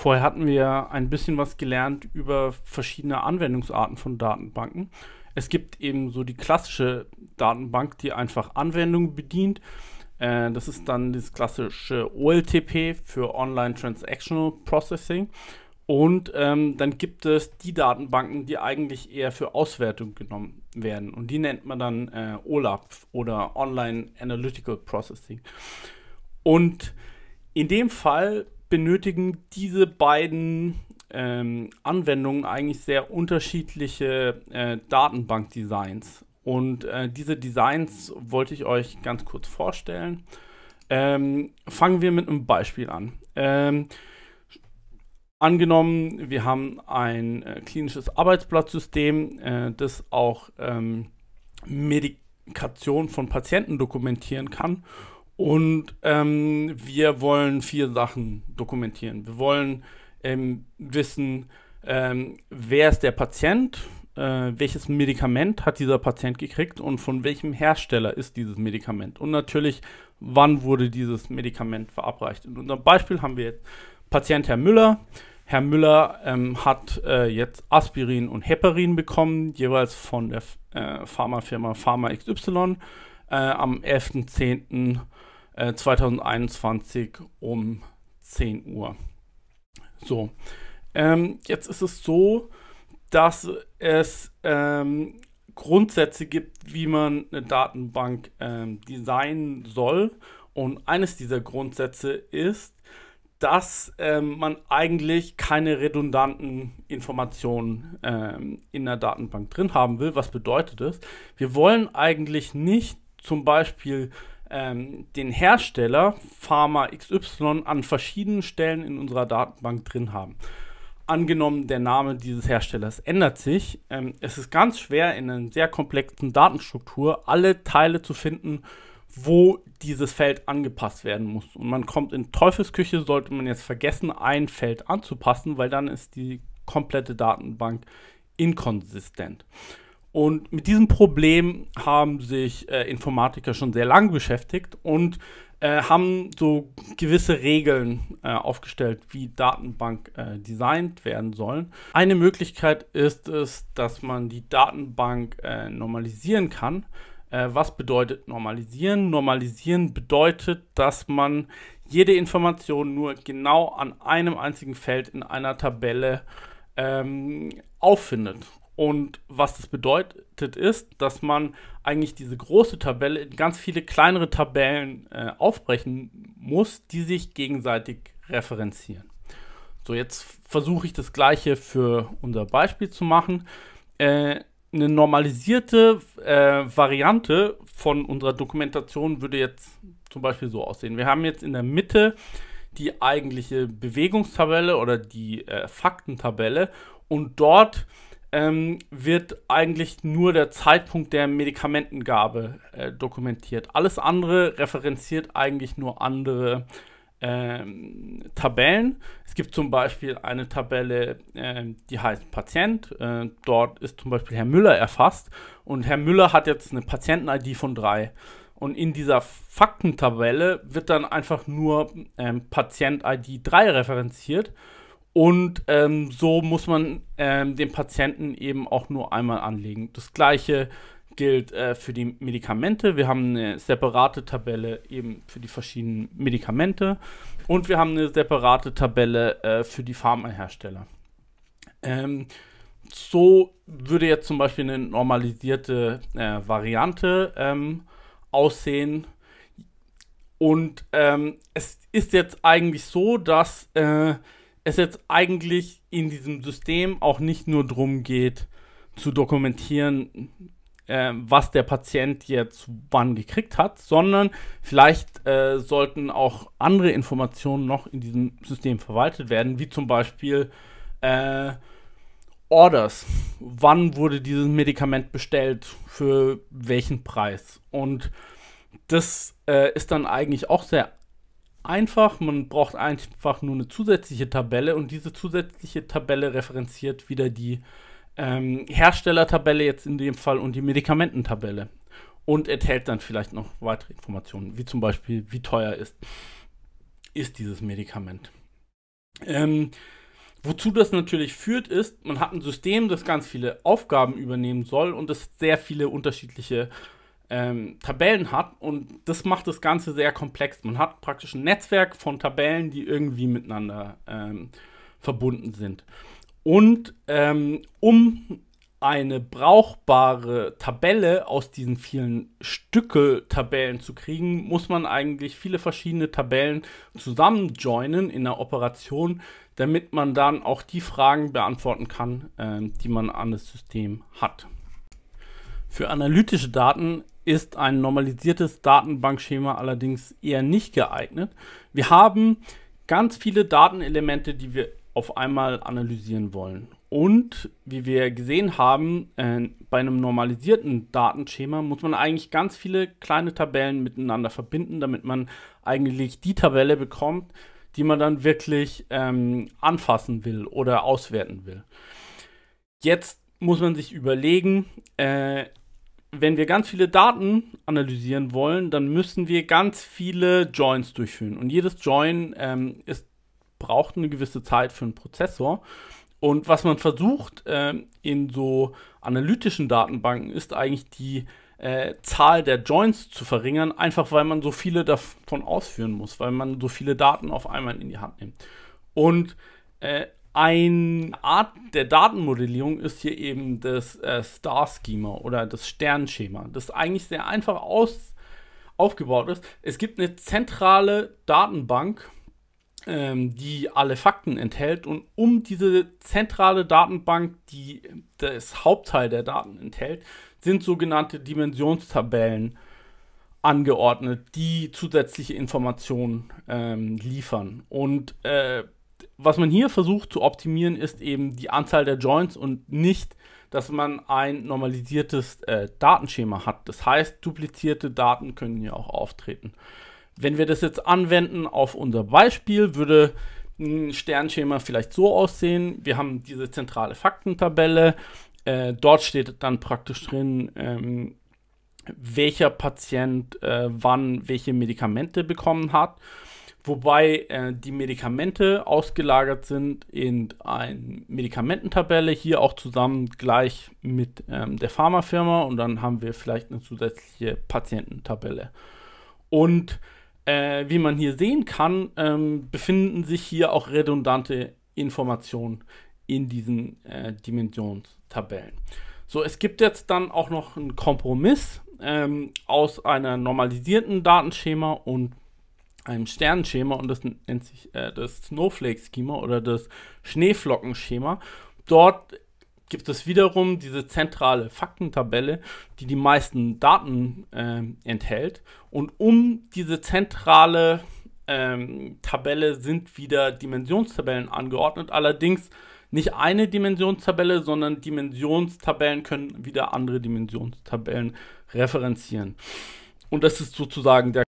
Vorher hatten wir ein bisschen was gelernt über verschiedene Anwendungsarten von Datenbanken. Es gibt eben so die klassische Datenbank, die einfach Anwendungen bedient. Äh, das ist dann das klassische OLTP für Online Transactional Processing. Und ähm, dann gibt es die Datenbanken, die eigentlich eher für Auswertung genommen werden. Und die nennt man dann äh, OLAP oder Online Analytical Processing. Und in dem Fall benötigen diese beiden ähm, Anwendungen eigentlich sehr unterschiedliche äh, Datenbankdesigns. Und äh, diese Designs wollte ich euch ganz kurz vorstellen. Ähm, fangen wir mit einem Beispiel an. Ähm, angenommen, wir haben ein äh, klinisches Arbeitsblattsystem, äh, das auch ähm, Medikation von Patienten dokumentieren kann. Und ähm, wir wollen vier Sachen dokumentieren. Wir wollen ähm, wissen, ähm, wer ist der Patient, äh, welches Medikament hat dieser Patient gekriegt und von welchem Hersteller ist dieses Medikament. Und natürlich, wann wurde dieses Medikament verabreicht. In unserem Beispiel haben wir jetzt Patient Herr Müller. Herr Müller ähm, hat äh, jetzt Aspirin und Heparin bekommen, jeweils von der äh, Pharmafirma Pharma XY äh, am 11.10. 2021 äh, um 10 Uhr. So, ähm, jetzt ist es so, dass es ähm, Grundsätze gibt, wie man eine Datenbank ähm, designen soll. Und eines dieser Grundsätze ist, dass ähm, man eigentlich keine redundanten Informationen ähm, in der Datenbank drin haben will. Was bedeutet das? Wir wollen eigentlich nicht zum Beispiel ähm, den Hersteller Pharma XY an verschiedenen Stellen in unserer Datenbank drin haben. Angenommen, der Name dieses Herstellers ändert sich. Ähm, es ist ganz schwer, in einer sehr komplexen Datenstruktur alle Teile zu finden, wo dieses Feld angepasst werden muss. Und man kommt in Teufelsküche, sollte man jetzt vergessen, ein Feld anzupassen, weil dann ist die komplette Datenbank inkonsistent. Und mit diesem Problem haben sich äh, Informatiker schon sehr lange beschäftigt und äh, haben so gewisse Regeln äh, aufgestellt, wie Datenbank äh, designt werden sollen. Eine Möglichkeit ist es, dass man die Datenbank äh, normalisieren kann. Äh, was bedeutet normalisieren? Normalisieren bedeutet, dass man jede Information nur genau an einem einzigen Feld in einer Tabelle ähm, auffindet. Und was das bedeutet ist, dass man eigentlich diese große Tabelle in ganz viele kleinere Tabellen äh, aufbrechen muss, die sich gegenseitig referenzieren. So, jetzt versuche ich das gleiche für unser Beispiel zu machen. Äh, eine normalisierte äh, Variante von unserer Dokumentation würde jetzt zum Beispiel so aussehen. Wir haben jetzt in der Mitte die eigentliche Bewegungstabelle oder die äh, Faktentabelle und dort ähm, wird eigentlich nur der Zeitpunkt der Medikamentengabe äh, dokumentiert. Alles andere referenziert eigentlich nur andere ähm, Tabellen. Es gibt zum Beispiel eine Tabelle, äh, die heißt Patient. Äh, dort ist zum Beispiel Herr Müller erfasst und Herr Müller hat jetzt eine Patienten-ID von 3. Und in dieser Faktentabelle wird dann einfach nur ähm, Patient-ID 3 referenziert. Und ähm, so muss man ähm, den Patienten eben auch nur einmal anlegen. Das gleiche gilt äh, für die Medikamente. Wir haben eine separate Tabelle eben für die verschiedenen Medikamente und wir haben eine separate Tabelle äh, für die Pharmahersteller. Ähm, so würde jetzt zum Beispiel eine normalisierte äh, Variante ähm, aussehen. Und ähm, es ist jetzt eigentlich so, dass äh, es jetzt eigentlich in diesem System auch nicht nur darum geht, zu dokumentieren, äh, was der Patient jetzt wann gekriegt hat, sondern vielleicht äh, sollten auch andere Informationen noch in diesem System verwaltet werden, wie zum Beispiel äh, Orders. Wann wurde dieses Medikament bestellt? Für welchen Preis? Und das äh, ist dann eigentlich auch sehr einfach. Man braucht einfach nur eine zusätzliche Tabelle und diese zusätzliche Tabelle referenziert wieder die ähm, Herstellertabelle jetzt in dem Fall und die Medikamententabelle und enthält dann vielleicht noch weitere Informationen, wie zum Beispiel, wie teuer ist, ist dieses Medikament. Ähm, wozu das natürlich führt, ist, man hat ein System, das ganz viele Aufgaben übernehmen soll und das sehr viele unterschiedliche ähm, Tabellen hat und das macht das Ganze sehr komplex. Man hat praktisch ein Netzwerk von Tabellen, die irgendwie miteinander ähm, verbunden sind. Und ähm, um eine brauchbare Tabelle aus diesen vielen Stücke-Tabellen zu kriegen, muss man eigentlich viele verschiedene Tabellen zusammenjoinen in der Operation, damit man dann auch die Fragen beantworten kann, ähm, die man an das System hat. Für analytische Daten ist ein normalisiertes Datenbankschema allerdings eher nicht geeignet. Wir haben ganz viele Datenelemente, die wir auf einmal analysieren wollen. Und wie wir gesehen haben, äh, bei einem normalisierten Datenschema muss man eigentlich ganz viele kleine Tabellen miteinander verbinden, damit man eigentlich die Tabelle bekommt, die man dann wirklich ähm, anfassen will oder auswerten will. Jetzt muss man sich überlegen, äh, wenn wir ganz viele Daten analysieren wollen, dann müssen wir ganz viele Joins durchführen. Und jedes Join ähm, ist, braucht eine gewisse Zeit für einen Prozessor. Und was man versucht ähm, in so analytischen Datenbanken ist eigentlich die äh, Zahl der Joins zu verringern, einfach weil man so viele davon ausführen muss, weil man so viele Daten auf einmal in die Hand nimmt. Und äh, eine Art der Datenmodellierung ist hier eben das äh, Star Schema oder das Sternschema, das eigentlich sehr einfach aus, aufgebaut ist. Es gibt eine zentrale Datenbank, ähm, die alle Fakten enthält und um diese zentrale Datenbank, die das Hauptteil der Daten enthält, sind sogenannte Dimensionstabellen angeordnet, die zusätzliche Informationen ähm, liefern. Und äh, was man hier versucht zu optimieren, ist eben die Anzahl der Joints und nicht, dass man ein normalisiertes äh, Datenschema hat. Das heißt, duplizierte Daten können hier auch auftreten. Wenn wir das jetzt anwenden auf unser Beispiel, würde ein Sternschema vielleicht so aussehen. Wir haben diese zentrale Faktentabelle. Äh, dort steht dann praktisch drin, ähm, welcher Patient äh, wann welche Medikamente bekommen hat wobei äh, die Medikamente ausgelagert sind in eine Medikamententabelle, hier auch zusammen gleich mit ähm, der Pharmafirma und dann haben wir vielleicht eine zusätzliche Patiententabelle. Und äh, wie man hier sehen kann, ähm, befinden sich hier auch redundante Informationen in diesen äh, Dimensionstabellen. So, es gibt jetzt dann auch noch einen Kompromiss ähm, aus einer normalisierten Datenschema und einem Sternenschema und das nennt sich äh, das Snowflake-Schema oder das Schneeflockenschema. Dort gibt es wiederum diese zentrale Faktentabelle, die die meisten Daten äh, enthält. Und um diese zentrale ähm, Tabelle sind wieder Dimensionstabellen angeordnet. Allerdings nicht eine Dimensionstabelle, sondern Dimensionstabellen können wieder andere Dimensionstabellen referenzieren. Und das ist sozusagen der